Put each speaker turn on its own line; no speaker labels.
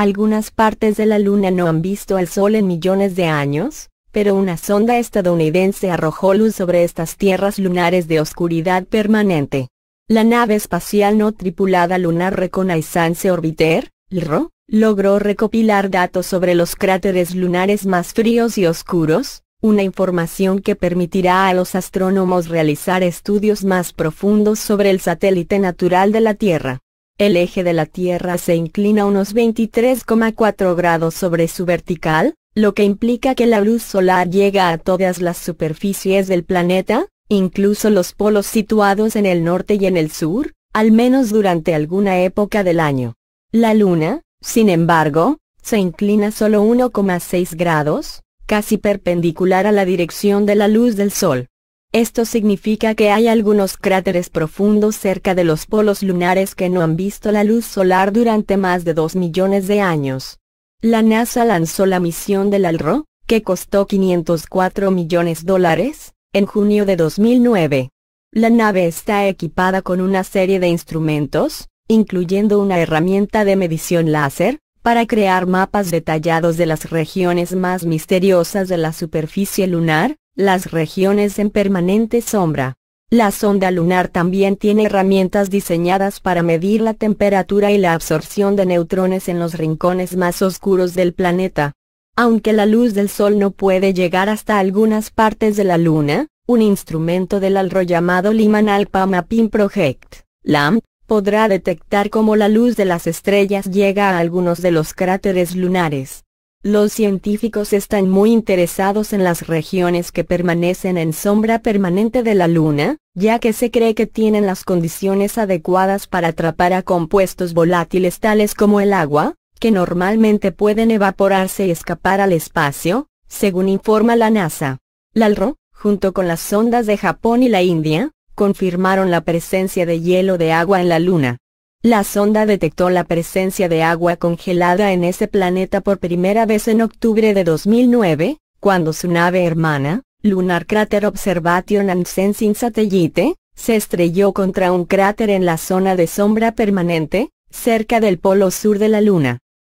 Algunas partes de la Luna no han visto al Sol en millones de años, pero una sonda estadounidense arrojó luz sobre estas tierras lunares de oscuridad permanente. La nave espacial no tripulada lunar Reconnaissance Orbiter, LRO, logró recopilar datos sobre los cráteres lunares más fríos y oscuros, una información que permitirá a los astrónomos realizar estudios más profundos sobre el satélite natural de la Tierra el eje de la Tierra se inclina unos 23,4 grados sobre su vertical, lo que implica que la luz solar llega a todas las superficies del planeta, incluso los polos situados en el norte y en el sur, al menos durante alguna época del año. La Luna, sin embargo, se inclina solo 1,6 grados, casi perpendicular a la dirección de la luz del Sol. Esto significa que hay algunos cráteres profundos cerca de los polos lunares que no han visto la luz solar durante más de 2 millones de años. La NASA lanzó la misión del ALRO, que costó 504 millones de dólares, en junio de 2009. La nave está equipada con una serie de instrumentos, incluyendo una herramienta de medición láser, para crear mapas detallados de las regiones más misteriosas de la superficie lunar, las regiones en permanente sombra. La sonda lunar también tiene herramientas diseñadas para medir la temperatura y la absorción de neutrones en los rincones más oscuros del planeta. Aunque la luz del Sol no puede llegar hasta algunas partes de la Luna, un instrumento del ALRO llamado Liman Alpha Project, LAMP, podrá detectar cómo la luz de las estrellas llega a algunos de los cráteres lunares. Los científicos están muy interesados en las regiones que permanecen en sombra permanente de la Luna, ya que se cree que tienen las condiciones adecuadas para atrapar a compuestos volátiles tales como el agua, que normalmente pueden evaporarse y escapar al espacio, según informa la NASA. LALRO, junto con las sondas de Japón y la India, confirmaron la presencia de hielo de agua en la Luna. La sonda detectó la presencia de agua congelada en ese planeta por primera vez en octubre de 2009, cuando su nave hermana, Lunar Crater Observation and Sensing Satellite, se estrelló contra un cráter en la zona de sombra permanente, cerca del polo sur de la Luna.